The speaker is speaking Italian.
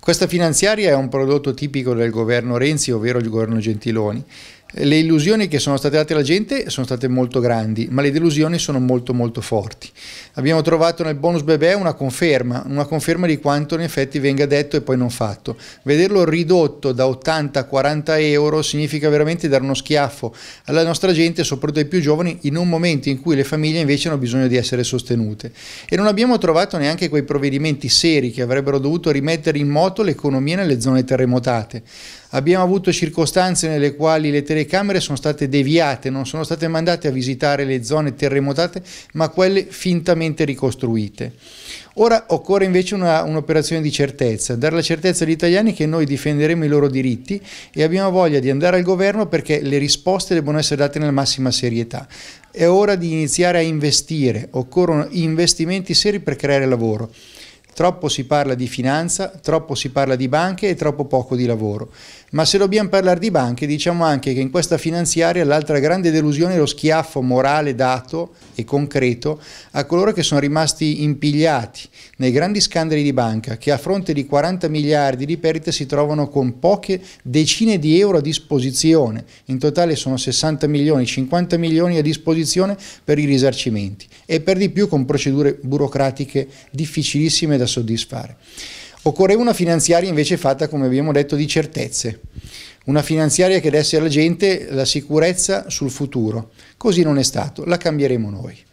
Questa finanziaria è un prodotto tipico del governo Renzi, ovvero il governo Gentiloni le illusioni che sono state date alla gente sono state molto grandi, ma le delusioni sono molto molto forti. Abbiamo trovato nel bonus bebè una conferma, una conferma di quanto in effetti venga detto e poi non fatto. Vederlo ridotto da 80 a 40 euro significa veramente dare uno schiaffo alla nostra gente, soprattutto ai più giovani, in un momento in cui le famiglie invece hanno bisogno di essere sostenute. E non abbiamo trovato neanche quei provvedimenti seri che avrebbero dovuto rimettere in moto l'economia nelle zone terremotate. Abbiamo avuto circostanze nelle quali le televisioni telecamere sono state deviate, non sono state mandate a visitare le zone terremotate, ma quelle fintamente ricostruite. Ora occorre invece una, un'operazione di certezza, dare la certezza agli italiani che noi difenderemo i loro diritti e abbiamo voglia di andare al governo perché le risposte devono essere date nella massima serietà. È ora di iniziare a investire, occorrono investimenti seri per creare lavoro. Troppo si parla di finanza, troppo si parla di banche e troppo poco di lavoro. Ma se dobbiamo parlare di banche, diciamo anche che in questa finanziaria l'altra grande delusione è lo schiaffo morale dato e concreto a coloro che sono rimasti impigliati nei grandi scandali di banca, che a fronte di 40 miliardi di perdite si trovano con poche decine di euro a disposizione. In totale sono 60 milioni, 50 milioni a disposizione per i risarcimenti e per di più con procedure burocratiche difficilissime da soddisfare. Occorre una finanziaria invece fatta, come abbiamo detto, di certezze, una finanziaria che desse alla gente la sicurezza sul futuro. Così non è stato, la cambieremo noi.